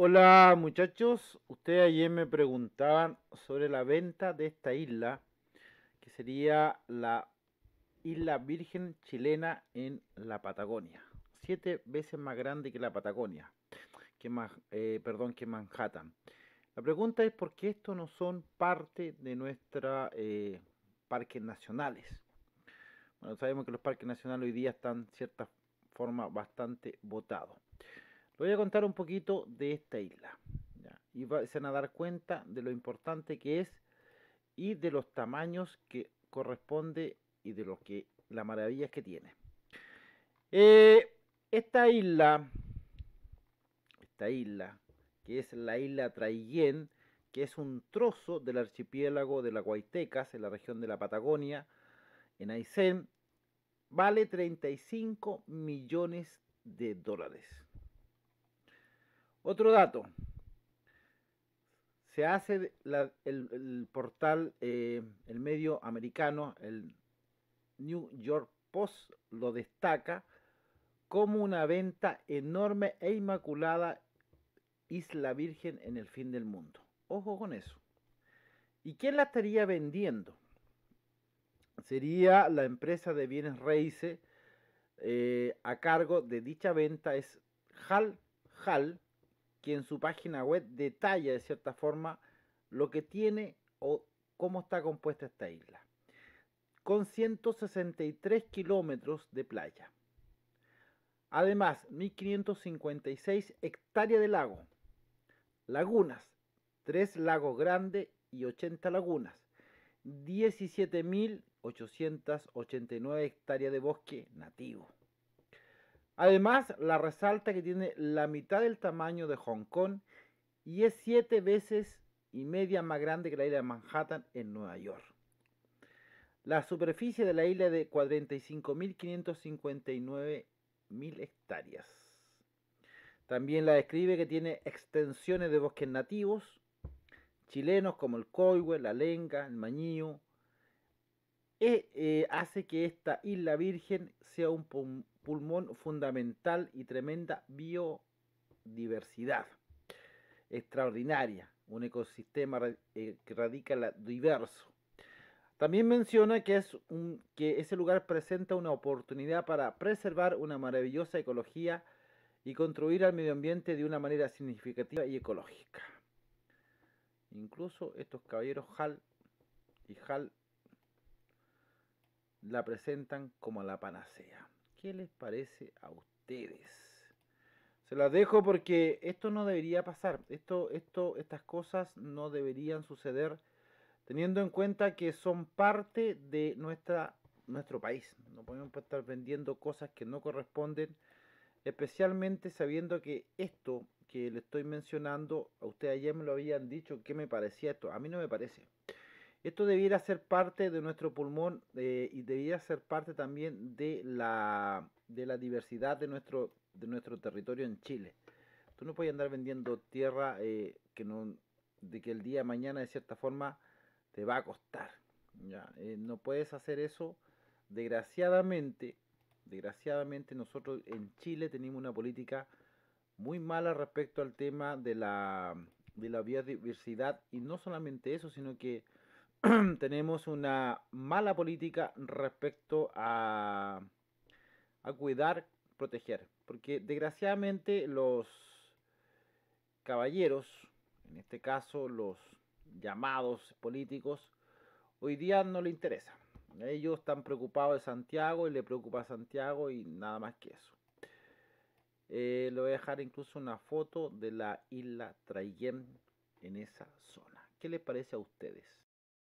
Hola muchachos, ustedes ayer me preguntaban sobre la venta de esta isla, que sería la isla virgen chilena en la Patagonia, siete veces más grande que la Patagonia, que más, eh, perdón, que Manhattan. La pregunta es por qué estos no son parte de nuestros eh, parques nacionales. Bueno, sabemos que los parques nacionales hoy día están en cierta forma bastante votados voy a contar un poquito de esta isla. Y se van a dar cuenta de lo importante que es y de los tamaños que corresponde y de lo que que tiene. Eh, esta isla, esta isla, que es la isla Traillén, que es un trozo del archipiélago de la Guaitecas, en la región de la Patagonia, en Aysén, vale 35 millones de dólares. Otro dato. Se hace el, portal, eh, el medio americano, el New York Post, lo destaca como una venta enorme e inmaculada Isla Virgen en el fin del mundo. Ojo con eso. ¿Y quién la estaría vendiendo? Sería la empresa de bienes raíces eh, a cargo de dicha venta es Hal Hal en su página web detalla de cierta forma lo que tiene o cómo está compuesta esta isla, con 163 kilómetros de playa. Además, 1556 hectáreas de lago, lagunas, tres lagos grandes y 80 lagunas, 17.889 hectáreas de bosque nativo. Además, la resalta que tiene la mitad del tamaño de Hong Kong y es siete veces y media más grande que la isla de Manhattan en Nueva York. La superficie de la isla es de 45.559.000 hectáreas. También la describe que tiene extensiones de bosques nativos chilenos como el coihue, la lenga, el mañío, e, eh, hace que esta isla virgen sea un pulmón fundamental y tremenda biodiversidad extraordinaria, un ecosistema eh, que radica la diverso. También menciona que, es que ese lugar presenta una oportunidad para preservar una maravillosa ecología y construir al medio ambiente de una manera significativa y ecológica. Incluso estos caballeros Hal y Hal la presentan como la panacea. ¿Qué les parece a ustedes? Se las dejo porque esto no debería pasar. Esto, esto, estas cosas no deberían suceder teniendo en cuenta que son parte de nuestra, nuestro país. No podemos estar vendiendo cosas que no corresponden, especialmente sabiendo que esto que le estoy mencionando, a usted ayer me lo habían dicho, ¿qué me parecía esto? A mí no me parece. Esto debiera ser parte de nuestro pulmón eh, y debiera ser parte también de la, de la diversidad de nuestro, de nuestro territorio en Chile. Tú no puedes andar vendiendo tierra eh, que no, de que el día de mañana de cierta forma te va a costar. ¿ya? Eh, no puedes hacer eso. Desgraciadamente, desgraciadamente nosotros en Chile tenemos una política muy mala respecto al tema de la, de la biodiversidad y no solamente eso, sino que tenemos una mala política respecto a, cuidar, proteger. Porque desgraciadamente los caballeros, en este caso los llamados políticos, hoy día no le interesa. Ellos están preocupados de Santiago y le preocupa a Santiago y nada más que eso. Eh, le voy a dejar incluso una foto de la isla Trayen en esa zona. ¿Qué les parece a ustedes?